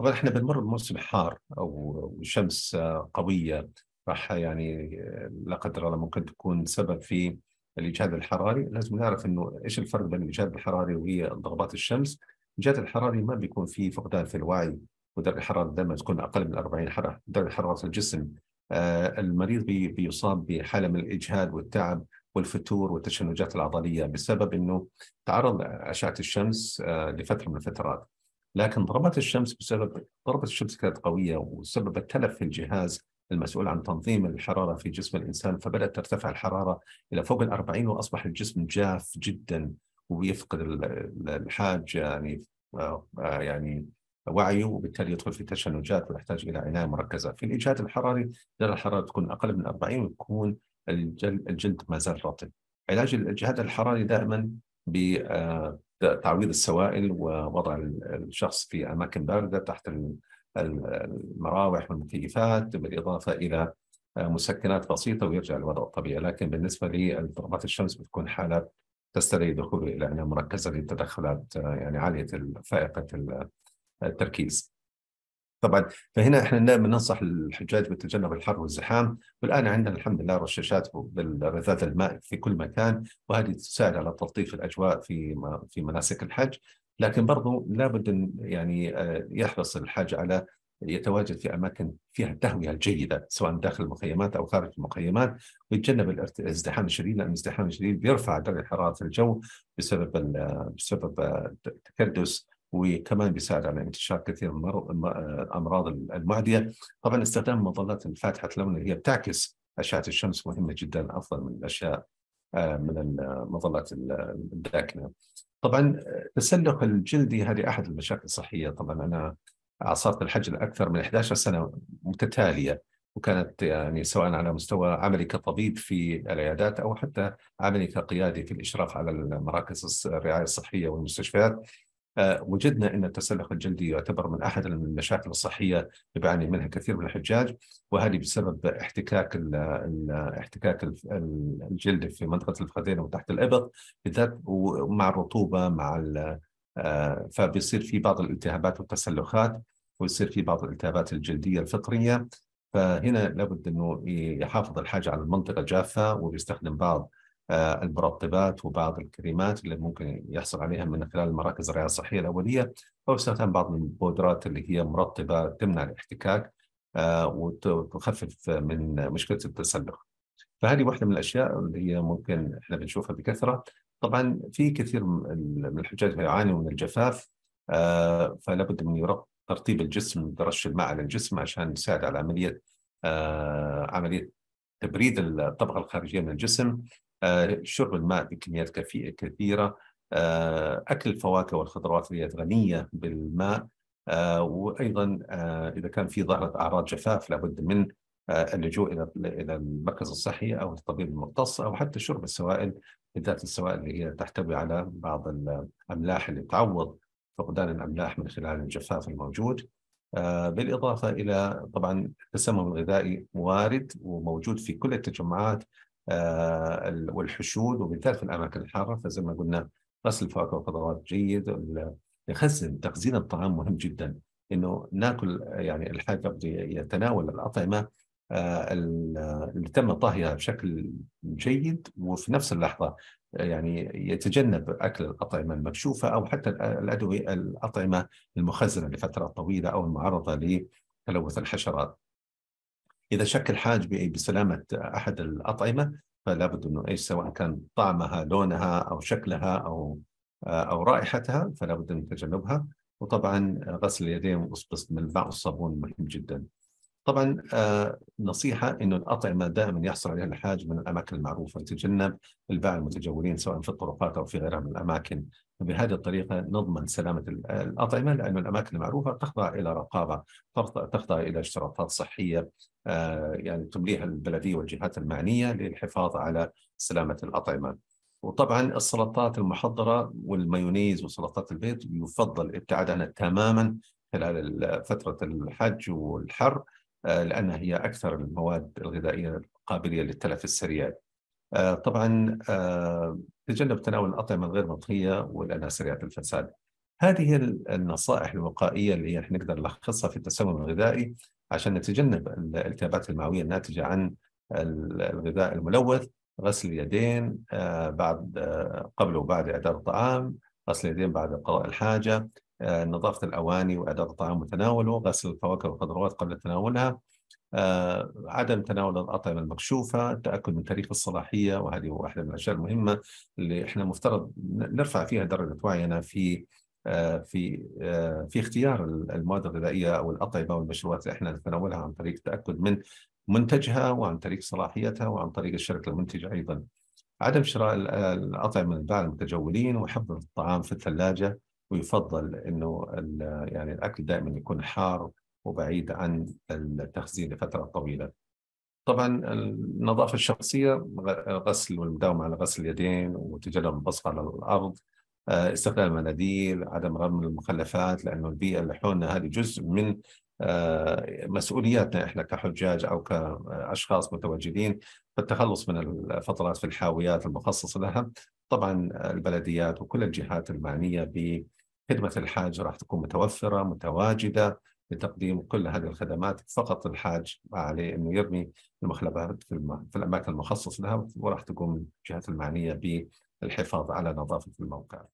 طبعا احنا بنمر بموسم حار او شمس قويه راح يعني لا قدر الله ممكن تكون سبب في الاجهاد الحراري لازم نعرف انه ايش الفرق بين الاجهاد الحراري وهي ضربات الشمس الاجهاد الحراري ما بيكون فيه فقدان في الوعي ودرجه حراره الدم تكون اقل من 40 حراره درجه حراره الجسم آه المريض بي بيصاب بحاله من الاجهاد والتعب والفتور والتشنجات العضليه بسبب انه تعرض لاشعه الشمس آه لفتره من الفترات لكن ضربت الشمس بسبب ضربة الشمس كانت قوية وسببت تلف في الجهاز المسؤول عن تنظيم الحرارة في جسم الإنسان فبدأت ترتفع الحرارة إلى فوق الأربعين وأصبح الجسم جاف جدا ويفقد الحاج يعني آه، آه، يعني وعيه وبالتالي يدخل في تشنجات ويحتاج الى عنايه مركزه. في الاجهاد الحراري درجه الحراره تكون اقل من 40 ويكون الجلد ما زال رطب. علاج الاجهاد الحراري دائما ب آه، تعويض السوائل ووضع الشخص في اماكن بارده تحت المراوح والمكيفات بالاضافه الى مسكنات بسيطه ويرجع للوضع الطبيعي، لكن بالنسبه لضربات الشمس بتكون حاله تستدعي دخوله الى عنايه مركزه لتدخلات يعني عاليه فائقه التركيز. طبعا فهنا احنا ننصح الحجاج بتجنب الحر والزحام والان عندنا الحمد لله رشاشات بالرذاذ الماء في كل مكان وهذه تساعد على تلطيف الاجواء في في مناسك الحج لكن برضه لابد ان يعني آه، يحرص الحاج على يتواجد في اماكن فيها التهويه الجيده سواء داخل المخيمات او خارج المخيمات ويتجنب الازدحام الشديد لان الازدحام الشديد بيرفع درجه حراره الجو بسبب بسبب آه، تكدس وكمان بيساعد على انتشار كثير من الامراض آه، المعديه طبعا استخدام مظلات الفاتحه اللون اللي هي بتعكس اشعه الشمس مهمه جدا افضل من الاشياء آه، من المظلات الداكنه طبعا التسلق آه، الجلدي هذه احد المشاكل الصحيه طبعا انا عاصرت الحج لاكثر من 11 سنه متتاليه وكانت يعني سواء على مستوى عملي كطبيب في العيادات او حتى عملي كقيادي في الاشراف على المراكز الرعايه الصحيه والمستشفيات وجدنا ان التسلق الجلدي يعتبر من احد المشاكل الصحيه اللي بيعاني منها كثير من الحجاج وهذه بسبب احتكاك الـ احتكاك الجلد في منطقه الفخذين وتحت الابط بالذات ومع الرطوبه مع آه، فبيصير في بعض الالتهابات والتسلخات ويصير في بعض الالتهابات الجلديه الفطريه فهنا لابد انه يحافظ الحاج على المنطقه جافه وبيستخدم بعض آه، المرطبات وبعض الكريمات اللي ممكن يحصل عليها من خلال المراكز الرعايه الصحيه الاوليه او استخدام بعض البودرات اللي هي مرطبه تمنع الاحتكاك آه، وتخفف من مشكله التسلق. فهذه واحده من الاشياء اللي هي ممكن احنا بنشوفها بكثره. طبعا في كثير من الحجاج يعانوا من الجفاف آه، فلا بد من ترطيب الجسم ترش الماء على الجسم عشان يساعد على عمليه عمليه تبريد الطبقه الخارجيه من الجسم آه، شرب الماء بكميات كثيرة آه، أكل الفواكه والخضروات اللي غنية بالماء آه، وأيضا إذا كان في ظهرت أعراض جفاف لابد من اللجوء إلى إلى المركز الصحي أو الطبيب المختص أو حتى شرب السوائل بالذات السوائل اللي هي تحتوي على بعض الأملاح اللي تعوض فقدان الأملاح من خلال الجفاف الموجود بالإضافة إلى طبعا التسمم الغذائي وارد وموجود في كل التجمعات آه، والحشود وبالذات في الاماكن الحاره فزي ما قلنا غسل الفواكه والخضروات جيد نخزن تخزين الطعام مهم جدا انه ناكل يعني الحاجه يتناول الاطعمه آه، اللي تم طهيها بشكل جيد وفي نفس اللحظه آه، يعني يتجنب اكل الاطعمه المكشوفه او حتى الادويه الاطعمه المخزنه لفتره طويله او المعرضه لتلوث الحشرات. اذا شكل حاج بسلامه احد الاطعمه فلا بد انه ايش سواء كان طعمها لونها او شكلها او او رائحتها فلا بد من تجنبها وطبعا غسل اليدين من الماء والصابون مهم جدا طبعا آه، نصيحه انه الاطعمه دائما يحصل عليها الحاج من الاماكن المعروفه تجنب الباع المتجولين سواء في الطرقات او في غيرها من الاماكن بهذه الطريقة نضمن سلامة الأطعمة لأن الأماكن المعروفة تخضع إلى رقابة تخضع إلى اشتراطات صحية آه، يعني تمليها البلدية والجهات المعنية للحفاظ على سلامة الأطعمة وطبعا السلطات المحضرة والمايونيز وسلطات البيض يفضل الابتعاد عنها تماما خلال فترة الحج والحر آه، لأنها هي أكثر المواد الغذائية قابلية للتلف السريع آه، طبعا تجنب تناول الأطعمة الغير مطهية ولأنها سريعة الفساد هذه النصائح الوقائية اللي احنا نقدر نلخصها في التسمم الغذائي عشان نتجنب الالتهابات المعوية الناتجة عن الغذاء الملوث غسل اليدين آه، بعد آه، قبل وبعد إعداد الطعام غسل اليدين بعد قضاء الحاجة آه، نظافة الأواني وإعداد الطعام وتناوله غسل الفواكه والخضروات قبل تناولها آه، عدم تناول الأطعمة المكشوفة التأكد من تاريخ الصلاحية وهذه واحدة من الأشياء المهمة اللي إحنا مفترض نرفع فيها درجة وعينا في آه، في آه، في اختيار المواد الغذائيه او الاطعمه والمشروبات اللي احنا نتناولها عن طريق التاكد من منتجها وعن طريق صلاحيتها وعن طريق الشركه المنتجه ايضا. عدم شراء الاطعمه من باع المتجولين وحفظ الطعام في الثلاجه ويفضل انه يعني الاكل دائما يكون حار وبعيد عن التخزين لفترة طويلة طبعا النظافة الشخصية غسل والمداومة على غسل اليدين وتجنب البصق على الأرض آه، استخدام المناديل عدم رمي المخلفات لأنه البيئة اللي حولنا هذه جزء من آه، مسؤولياتنا احنا كحجاج او كاشخاص متواجدين فالتخلص من الفترات في الحاويات المخصصه لها طبعا البلديات وكل الجهات المعنيه بخدمه الحاج راح تكون متوفره متواجده لتقديم كل هذه الخدمات فقط الحاج عليه انه يرمي المخلبات في, في الاماكن المخصص لها وراح تقوم الجهات المعنيه بالحفاظ على نظافه الموقع.